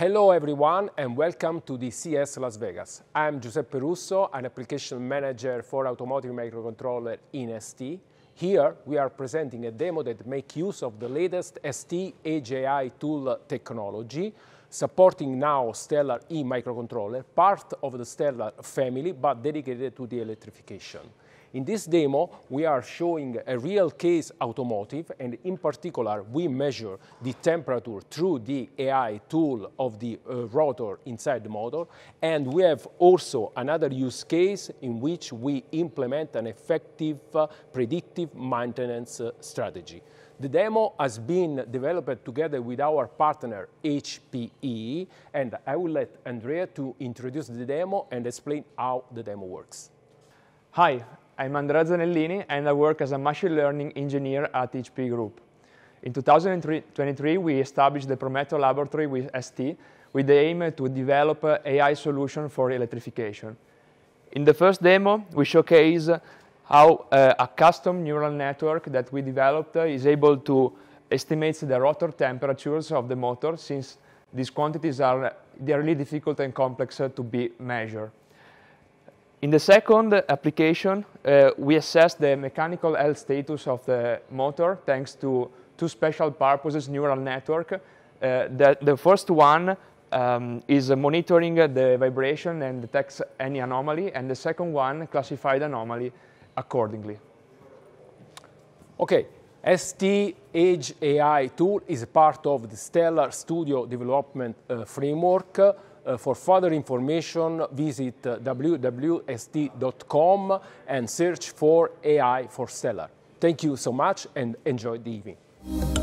Hello everyone and welcome to the CS Las Vegas. I'm Giuseppe Russo, an application manager for automotive microcontroller in ST. Here we are presenting a demo that makes use of the latest ST AJI tool technology supporting now Stellar E microcontroller, part of the Stellar family, but dedicated to the electrification. In this demo, we are showing a real case automotive, and in particular, we measure the temperature through the AI tool of the uh, rotor inside the motor. And we have also another use case in which we implement an effective uh, predictive maintenance uh, strategy. The demo has been developed together with our partner HPE, and I will let Andrea to introduce the demo and explain how the demo works. Hi, I'm Andrea Zanellini, and I work as a machine learning engineer at HPE Group. In 2023, we established the Prometeo Laboratory with ST with the aim to develop AI solution for electrification. In the first demo, we showcase how uh, a custom neural network that we developed uh, is able to estimate the rotor temperatures of the motor since these quantities are they are really difficult and complex uh, to be measured. In the second application, uh, we assess the mechanical health status of the motor thanks to two special purposes neural network. Uh, the, the first one um, is monitoring the vibration and detects any anomaly, and the second one, classified anomaly, accordingly. Okay, ST Edge AI tool is part of the Stellar Studio development uh, framework. Uh, for further information, visit uh, www.st.com and search for AI for Stellar. Thank you so much and enjoy the evening.